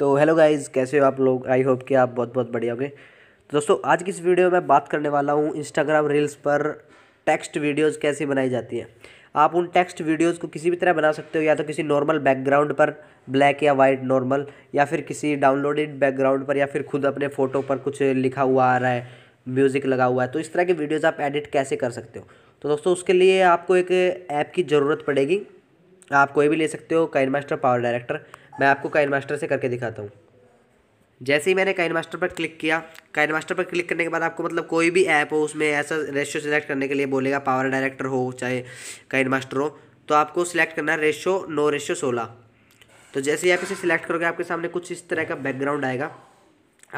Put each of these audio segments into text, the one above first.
तो hello guys कैसे हो आप लोग आई होप कि आप बहुत बहुत बढ़िया होंगे तो दोस्तों आज की इस वीडियो में बात करने वाला हूँ इंस्टाग्राम रील्स पर टेक्स्ट वीडियोस कैसे बनाई जाती हैं आप उन टेक्स्ट वीडियोस को किसी भी तरह बना सकते हो या तो किसी नॉर्मल बैकग्राउंड पर ब्लैक या वाइट नॉर्मल या फिर किसी डाउनलोडेड बैकग्राउंड पर या फिर खुद अपने फ़ोटो पर कुछ लिखा हुआ आ रहा है म्यूज़िक लगा हुआ है तो इस तरह के वीडियोज़ आप एडिट कैसे कर सकते हो तो दोस्तों उसके लिए आपको एक ऐप की ज़रूरत पड़ेगी आप कोई भी ले सकते हो काइन मास्टर पावर डायरेक्टर मैं आपको काइन मास्टर से करके दिखाता हूँ जैसे ही मैंने काइन मास्टर पर क्लिक किया काइन मास्टर पर क्लिक करने के बाद आपको मतलब कोई भी ऐप हो उसमें ऐसा रेशो सिलेक्ट करने के लिए बोलेगा पावर डायरेक्टर हो चाहे काइन मास्टर हो तो आपको सिलेक्ट करना है रेशो नो रेशो सोलह तो जैसे ही आप इसे सिलेक्ट करोगे आपके सामने कुछ इस तरह का बैकग्राउंड आएगा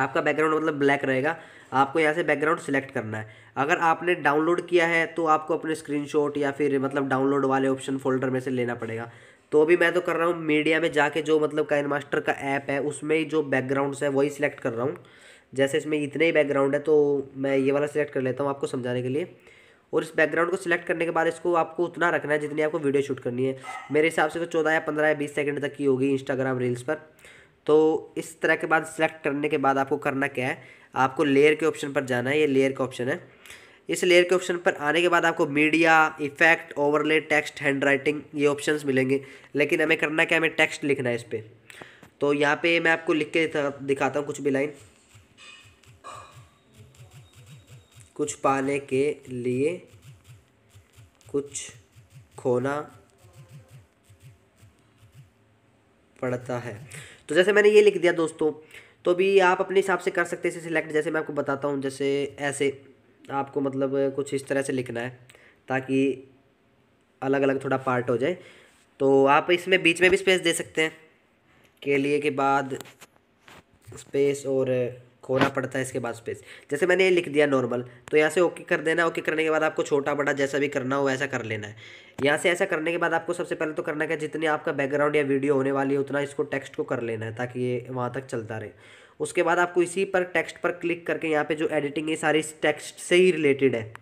आपका बैकग्राउंड मतलब ब्लैक रहेगा आपको यहाँ से बैकग्राउंड सिलेक्ट करना है अगर आपने डाउनलोड किया है तो आपको अपने स्क्रीनशॉट या फिर मतलब डाउनलोड वाले ऑप्शन फोल्डर में से लेना पड़ेगा तो अभी मैं तो कर रहा हूँ मीडिया में जाके जो मतलब काइन मास्टर का ऐप है उसमें जो बैकग्राउंड्स है वही सिलेक्ट कर रहा हूँ जैसे इसमें इतने ही बैकग्राउंड है तो मैं ये वाला सिलेक्ट कर लेता हूँ आपको समझाने के लिए और इस बैकग्राउंड को सिलेक्ट करने के बाद इसको आपको उतना रखना है जितनी आपको वीडियो शूट करनी है मेरे हिसाब से तो चौदह या पंद्रह या बीस सेकेंड तक की होगी इंस्टाग्राम रील्स पर तो इस तरह के बाद सिलेक्ट करने के बाद आपको करना क्या है आपको लेयर के ऑप्शन पर जाना है ये लेयर का ऑप्शन है इस लेयर के ऑप्शन पर आने के बाद आपको media effect overlay text hand writing ये ऑप्शन मिलेंगे लेकिन हमें करना क्या हमें टेक्स्ट लिखना है इस पर तो यहाँ पे मैं आपको लिख के दिखाता हूँ कुछ भी लाइन कुछ पाने के लिए कुछ खोना पड़ता है तो जैसे मैंने ये लिख दिया दोस्तों तो भी आप अपने हिसाब से कर सकते हैं इसे सिलेक्ट जैसे मैं आपको बताता हूँ जैसे ऐसे आपको मतलब कुछ इस तरह से लिखना है ताकि अलग अलग थोड़ा पार्ट हो जाए तो आप इसमें बीच में भी स्पेस दे सकते हैं के लिए के बाद स्पेस और खोना पड़ता है इसके बाद स्पेस जैसे मैंने ये लिख दिया नॉर्मल तो यहाँ से ओके कर देना ओके करने के बाद आपको छोटा बड़ा जैसा भी करना हो वैसा कर लेना है यहाँ से ऐसा करने के बाद आपको सबसे पहले तो करना है जितनी आपका बैकग्राउंड या वीडियो होने वाली है उतना इसको टेक्स्ट को कर लेना है ताकि ये वहाँ तक चलता रहे उसके बाद आपको इसी पर टेक्स्ट पर क्लिक करके यहाँ पे जो एडिटिंग है सारी टेक्स्ट से ही रिलेटेड है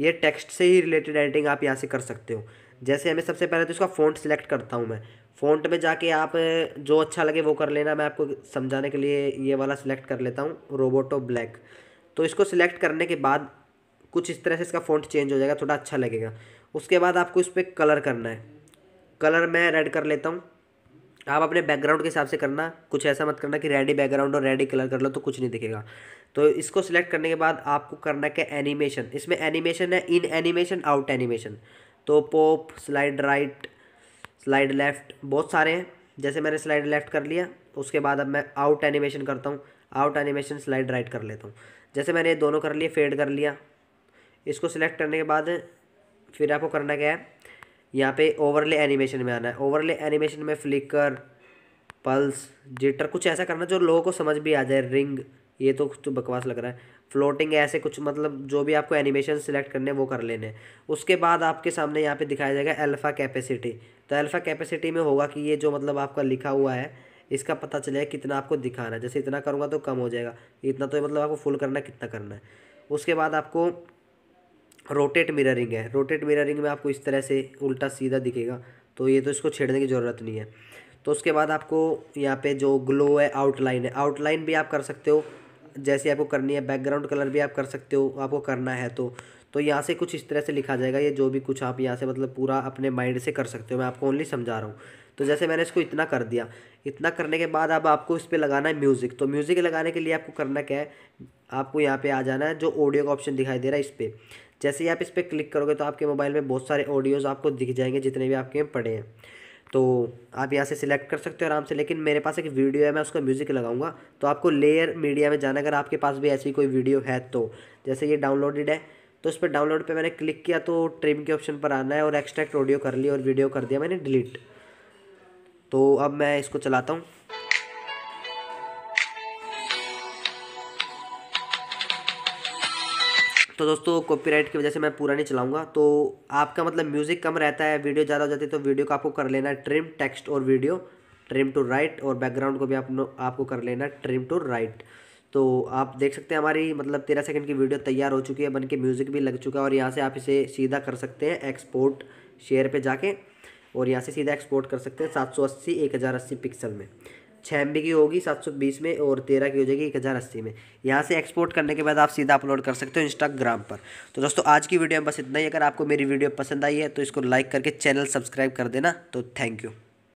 ये टेक्स्ट से ही रिलेटेड एडिटिंग आप यहाँ से कर सकते हो जैसे हमें सबसे पहले तो इसका फ़ोन सिलेक्ट करता हूँ मैं फ़ोन में जाके आप जो अच्छा लगे वो कर लेना मैं आपको समझाने के लिए ये वाला सिलेक्ट कर लेता हूँ रोबोटो ब्लैक तो इसको सिलेक्ट करने के बाद कुछ इस तरह से इसका फोन चेंज हो जाएगा थोड़ा अच्छा लगेगा उसके बाद आपको इस पर कलर करना है कलर मैं रेड कर लेता हूँ आप अपने बैकग्राउंड के हिसाब से करना कुछ ऐसा मत करना कि रेडी बैकग्राउंड और रेडी कलर कर लो तो कुछ नहीं दिखेगा तो इसको सिलेक्ट करने के बाद आपको करना क्या एनिमेशन इसमें एनिमेशन है इन एनिमेशन आउट एनिमेशन तो pop slide right slide left बहुत सारे हैं जैसे मैंने स्लाइड लेफ़्ट कर लिया उसके बाद अब मैं आउट एनिमेशन करता हूँ आउट एनिमेशन स्लाइड राइट कर लेता हूँ जैसे मैंने ये दोनों कर लिए फेड कर लिया इसको सिलेक्ट करने के बाद फिर आपको करना क्या है यहाँ पे ओवरले एनिमेशन में आना है ओवरले एनिमेशन में फ्लिकर पल्स जिटर कुछ ऐसा करना जो लोगों को समझ भी आ जाए रिंग ये तो कुछ तो बकवास लग रहा है फ्लोटिंग ऐसे कुछ मतलब जो भी आपको एनिमेशन सिलेक्ट करने वो कर लेने उसके बाद आपके सामने यहाँ पे दिखाया जाएगा अल्फ़ा कैपेसिटी तो अल्फ़ा कैपेसिटी में होगा कि ये जो मतलब आपका लिखा हुआ है इसका पता चलेगा कितना आपको दिखाना है जैसे इतना करूँगा तो कम हो जाएगा इतना तो मतलब आपको फुल करना कितना करना है उसके बाद आपको रोटेट मिररिंग है रोटेट मिररिंग में आपको इस तरह से उल्टा सीधा दिखेगा तो ये तो इसको छेड़ने की ज़रूरत नहीं है तो उसके बाद आपको यहाँ पे जो ग्लो है आउटलाइन है आउटलाइन भी आप कर सकते हो जैसे आपको करनी है बैकग्राउंड कलर भी आप कर सकते हो आपको करना है तो तो यहाँ से कुछ इस तरह से लिखा जाएगा ये जो भी कुछ आप यहाँ से मतलब पूरा अपने माइंड से कर सकते हो मैं आपको ओनली समझा रहा हूँ तो जैसे मैंने इसको इतना कर दिया इतना करने के बाद अब आपको इस पर लगाना है म्यूज़िक तो म्यूज़िक लगाने के लिए आपको करना क्या है आपको यहाँ पे आ जाना है जो ऑडियो का ऑप्शन दिखाई दे रहा है इस पर जैसे ही आप इस पर क्लिक करोगे तो आपके मोबाइल में बहुत सारे ऑडियोज़ आपको दिख जाएंगे जितने भी आपके पड़े हैं तो आप यहाँ से सिलेक्ट कर सकते हो आराम से लेकिन मेरे पास एक वीडियो है मैं उसका म्यूज़िक लगाऊंगा तो आपको लेयर मीडिया में जाना अगर आपके पास भी ऐसी कोई वीडियो है तो जैसे ये डाउनलोडेड है तो इस पर डाउनलोड पे मैंने क्लिक किया तो ट्रिम के ऑप्शन पर आना है और एक्सट्रैक्ट ऑडियो कर लिया और वीडियो कर दिया मैंने डिलीट तो अब मैं इसको चलाता हूँ तो दोस्तों कॉपीराइट की वजह से मैं पूरा नहीं चलाऊंगा तो आपका मतलब म्यूज़िक कम रहता है वीडियो ज़्यादा हो जाती है तो वीडियो का आपको कर लेना है ट्रिम टेक्स्ट और वीडियो ट्रिम टू राइट और बैकग्राउंड को भी आप आपको कर लेना ट्रिम टू राइट तो आप देख सकते हैं हमारी मतलब तेरह सेकंड की वीडियो तैयार हो चुकी है बन के म्यूज़िक भी लग चुका है और यहाँ से आप इसे सीधा कर सकते हैं एक्सपोर्ट शेयर पे जाके और यहाँ से सीधा एक्सपोर्ट कर सकते हैं सात सौ अस्सी एक हज़ार अस्सी पिक्सल में छः एम की होगी सात सौ बीस में और तेरह की हो जाएगी एक हज़ार अस्सी में यहाँ से एक्सपोर्ट करने के बाद आप सीधा अपलोड कर सकते हो इंस्टाग्राम पर तो दोस्तों आज की वीडियो में बस इतना ही अगर आपको मेरी वीडियो पसंद आई है तो इसको लाइक करके चैनल सब्सक्राइब कर देना तो थैंक यू